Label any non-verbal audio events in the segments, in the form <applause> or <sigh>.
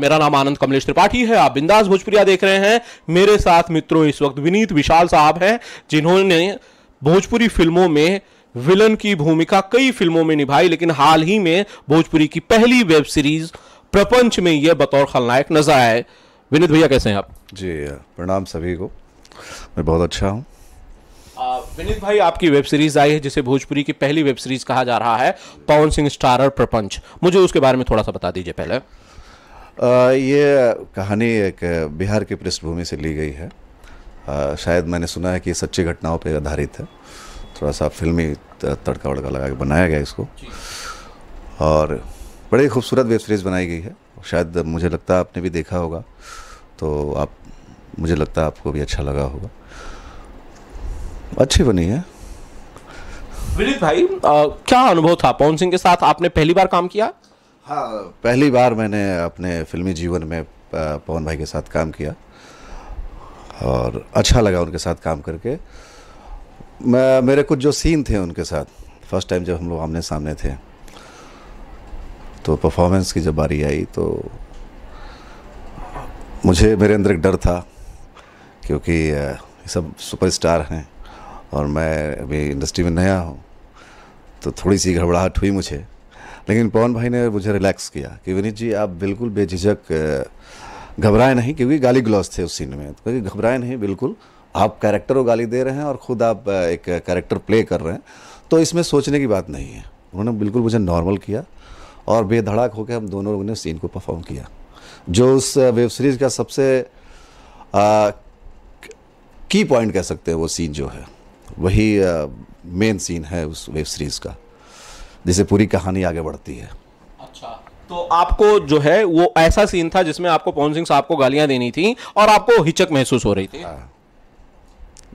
मेरा नाम आनंद कमलेश त्रिपाठी है आप बिंदास भोजपुरिया देख रहे हैं मेरे साथ मित्रों इस वक्त विनीत विशाल साहब हैं जिन्होंने भोजपुरी फिल्मों में विलन की भूमिका कई फिल्मों में निभाई लेकिन हाल ही में भोजपुरी की पहली वेब सीरीज प्रपंच में यह बतौर खलनायक नजर आए विनीत भैया कैसे हैं आप जी प्रणाम सभी को मैं बहुत अच्छा हूँ विनीत भाई आपकी वेब सीरीज आई है जिसे भोजपुरी की पहली वेब सीरीज कहा जा रहा है पवन सिंह स्टारर प्रपंच मुझे उसके बारे में थोड़ा सा बता दीजिए पहले ये कहानी एक बिहार की पृष्ठभूमि से ली गई है आ, शायद मैंने सुना है कि सच्ची घटनाओं पर आधारित है थोड़ा सा फिल्मी तड़का वड़का लगा के बनाया गया इसको और बड़ी खूबसूरत वेब सीरीज़ बनाई गई है शायद मुझे लगता है आपने भी देखा होगा तो आप मुझे लगता है आपको भी अच्छा लगा होगा अच्छी बनी है विनीत भाई आ, क्या अनुभव था पवन सिंह के साथ आपने पहली बार काम किया हाँ, पहली बार मैंने अपने फिल्मी जीवन में पवन भाई के साथ काम किया और अच्छा लगा उनके साथ काम करके मैं मेरे कुछ जो सीन थे उनके साथ फर्स्ट टाइम जब हम लोग आमने सामने थे तो परफॉर्मेंस की जब बारी आई तो मुझे मेरे अंदर एक डर था क्योंकि सब सुपरस्टार हैं और मैं अभी इंडस्ट्री में नया हूँ तो थोड़ी सी घबराहट हुई मुझे लेकिन पवन भाई ने मुझे रिलैक्स किया कि विनीत जी आप बिल्कुल बेझिझक घबराए नहीं क्योंकि गाली ग्लॉस थे उस सीन में क्योंकि तो घबराए नहीं बिल्कुल आप कैरेक्टर को गाली दे रहे हैं और ख़ुद आप एक कैरेक्टर प्ले कर रहे हैं तो इसमें सोचने की बात नहीं है उन्होंने बिल्कुल मुझे नॉर्मल किया और बेधड़ाक होकर हम दोनों लोगों ने सीन को परफॉर्म किया जो उस वेब सीरीज़ का सबसे आ, की पॉइंट कह सकते हैं वो सीन जो है वही मेन सीन है उस वेब सीरीज़ का जिससे पूरी कहानी आगे बढ़ती है अच्छा तो आपको जो है वो ऐसा सीन था जिसमें आपको पवन सिंह साहब को गालियां देनी थी और आपको हिचक महसूस हो रही थी हाँ।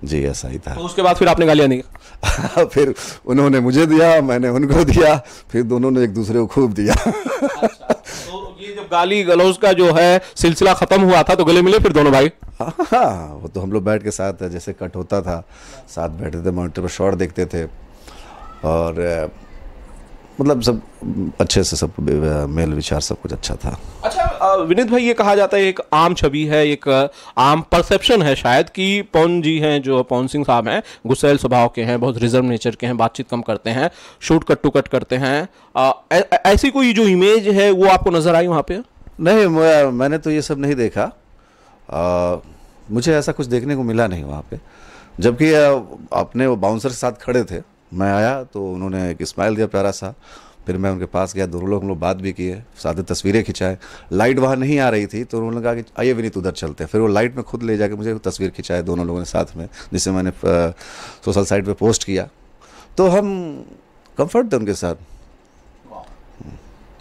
जी ऐसा ही था तो उसके बाद फिर आपने गालियां दी <laughs> फिर उन्होंने मुझे दिया मैंने उनको दिया फिर दोनों ने एक दूसरे को खूब दिया अच्छा, तो ये जब गाली गलौज का जो है सिलसिला खत्म हुआ था तो गले मिले फिर दोनों भाई हाँ, हाँ, हाँ वो तो हम लोग बैठ के साथ जैसे कट होता था साथ बैठते थे मॉनिटर पर शॉर्ट देखते थे और मतलब सब अच्छे से सब मेल विचार सब कुछ अच्छा था अच्छा विनीत भाई ये कहा जाता है एक आम छवि है एक आम परसेप्शन है शायद कि पवन जी हैं जो पवन सिंह साहब हैं गुस्सेल स्वभाव के हैं बहुत रिजर्व नेचर के हैं बातचीत कम करते हैं शूट कट टू कट करते हैं आ, ऐ, ऐसी कोई जो इमेज है वो आपको नज़र आई वहाँ पे नहीं मैं, मैंने तो ये सब नहीं देखा आ, मुझे ऐसा कुछ देखने को मिला नहीं वहाँ पे जबकि अपने वो बाउंसर के साथ खड़े थे मैं आया तो उन्होंने एक स्माइल दिया प्यारा सा फिर मैं उनके पास गया दोनों लोग हम लोग बात भी किए साथ तस्वीरें खिंचाए लाइट वहाँ नहीं आ रही थी तो उन्होंने कहा कि आइए विनीत उधर चलते हैं फिर वो लाइट में खुद ले जाके मुझे तस्वीर खिंचाए दोनों लोगों ने साथ में जिसे मैंने सोशल साइट पर पोस्ट किया तो हम कम्फर्ट थे उनके साथ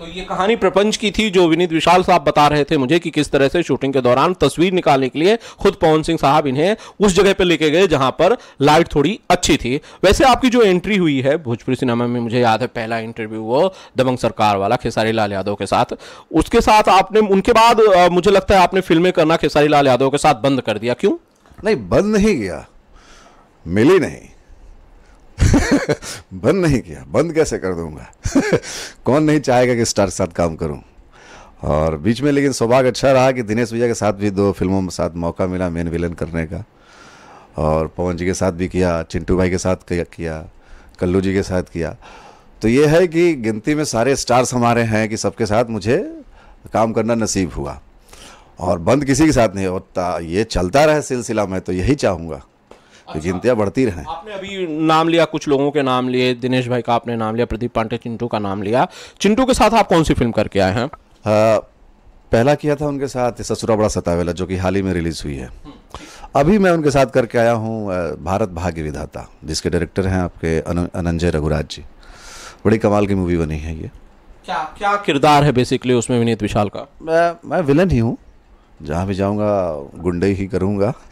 तो ये कहानी प्रपंच की थी जो विनीत विशाल साहब बता रहे थे मुझे कि किस तरह से शूटिंग के दौरान तस्वीर निकालने के लिए खुद पवन सिंह साहब इन्हें उस जगह पर लेके गए जहां पर लाइट थोड़ी अच्छी थी वैसे आपकी जो एंट्री हुई है भोजपुरी सिनेमा में मुझे याद है पहला इंटरव्यू वो दबंग सरकार वाला खेसारी लाल यादव के साथ उसके साथ आपने उनके बाद मुझे लगता है आपने फिल्में करना खेसारी लाल यादव के साथ बंद कर दिया क्यों नहीं बंद नहीं गया मिली नहीं <laughs> बंद नहीं किया बंद कैसे कर दूंगा <laughs> कौन नहीं चाहेगा कि स्टार के साथ काम करूं और बीच में लेकिन सौभाग्य अच्छा रहा कि दिनेश भैया के साथ भी दो फिल्मों में साथ मौका मिला मेन विलन करने का और पवन जी के साथ भी किया चिंटू भाई के साथ किया कल्लू जी के साथ किया तो ये है कि गिनती में सारे स्टार्स हमारे हैं कि सबके साथ मुझे काम करना नसीब हुआ और बंद किसी के साथ नहीं होता ये चलता रहे सिलसिला मैं तो यही चाहूँगा अच्छा। तो गिनतियाँ बढ़ती रहें आपने अभी नाम लिया कुछ लोगों के नाम लिए दिनेश भाई का आपने नाम लिया प्रदीप पांडे चिंटू का नाम लिया चिंटू के साथ आप कौन सी फिल्म करके आए हैं पहला किया था उनके साथ ससुरा बड़ा सतावेला जो कि हाल ही में रिलीज हुई है हम्म। अभी मैं उनके साथ करके आया हूँ भारत भाग्य विधाता जिसके डायरेक्टर हैं आपके अनंजय रघुराज जी बड़ी कमाल की मूवी बनी है ये क्या क्या किरदार है बेसिकली उसमें विनीत विशाल का मैं मैं विलन ही हूँ जहाँ भी जाऊँगा गुंडे ही करूँगा <laughs>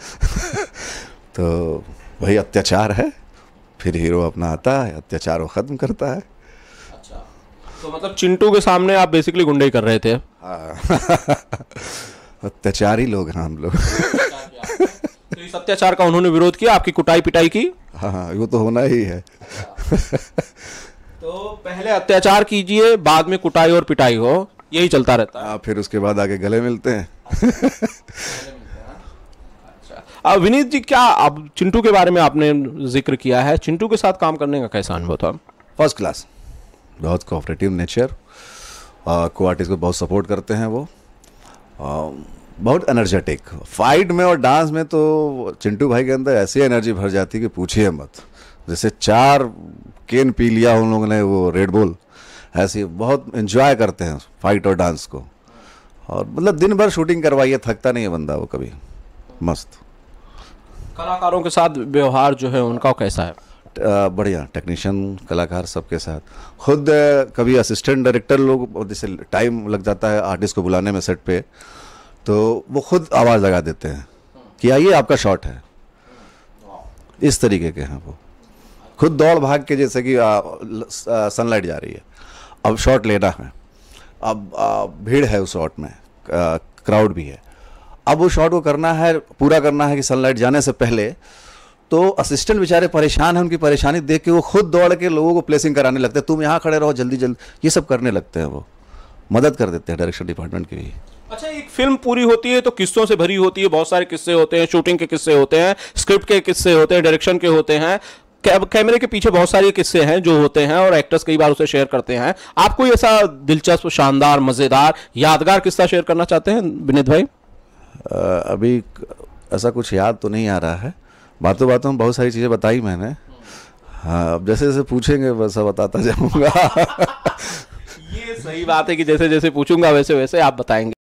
तो वही अत्याचार है फिर हीरो अपना आता है अत्याचार वो ख़त्म करता है अच्छा तो मतलब चिंटू के सामने आप बेसिकली गुंडे कर रहे थे हाँ। <laughs> अत्याचारी लोग हैं हम लोग तो अत्याचार का उन्होंने विरोध किया आपकी कुटाई पिटाई की हाँ, हाँ वो तो होना ही है तो पहले अत्याचार कीजिए बाद में कुटाई और पिटाई हो यही चलता रहता है हाँ, फिर उसके बाद आगे गले मिलते हैं अच्छा, अब विनीत जी क्या अब चिंटू के बारे में आपने जिक्र किया है चिंटू के साथ काम करने का कैसा अनुभव था फर्स्ट क्लास बहुत कोऑपरेटिव नेचर को आर्टिस्ट को बहुत सपोर्ट करते हैं वो आ, uh, बहुत एनर्जेटिक फाइट में और डांस में तो चिंटू भाई के अंदर ऐसी एनर्जी भर जाती है कि पूछिए मत जैसे चार केन पी लिया उन लोगों ने वो रेड बुल ऐसे बहुत इन्जॉय करते हैं फाइट और डांस को और मतलब दिन भर शूटिंग करवाइए थकता नहीं है बंदा वो कभी मस्त कलाकारों के साथ व्यवहार जो है उनका कैसा है बढ़िया टेक्नीशियन कलाकार सबके साथ खुद कभी असिस्टेंट डायरेक्टर लोग जैसे टाइम लग जाता है आर्टिस्ट को बुलाने में सेट पे तो वो खुद आवाज़ लगा देते हैं कि आइए आपका शॉट है इस तरीके के हैं वो खुद दौड़ भाग के जैसे कि सनलाइट जा रही है अब शॉट लेना है अब आ, भीड़ है उस शॉट में क्राउड भी है अब वो शॉट को करना है पूरा करना है कि सनलाइट जाने से पहले तो असिस्टेंट बेचारे परेशान हैं उनकी परेशानी देख के वो खुद दौड़ के लोगों को प्लेसिंग कराने लगते हैं तुम यहाँ खड़े रहो जल्दी जल्दी ये सब करने लगते हैं वो मदद कर देते हैं डायरेक्शन डिपार्टमेंट की भी अच्छा एक फिल्म पूरी होती है तो किस्सों से भरी होती है बहुत सारे किस्से होते हैं शूटिंग के किस्से होते हैं स्क्रिप्ट के किस्से होते हैं डायरेक्शन के होते हैं कैमरे के पीछे बहुत सारे किस्से हैं जो होते हैं और एक्टर्स कई बार उसे शेयर करते हैं आप कोई ऐसा दिलचस्प शानदार मजेदार यादगार किस्सा शेयर करना चाहते हैं विनीत भाई अभी ऐसा कुछ याद तो नहीं आ रहा है बातों बातों में बहुत सारी चीज़ें बताई मैंने हाँ अब जैसे जैसे पूछेंगे वैसा बताता जाऊँगा <laughs> ये सही बात है कि जैसे जैसे पूछूंगा वैसे वैसे आप बताएंगे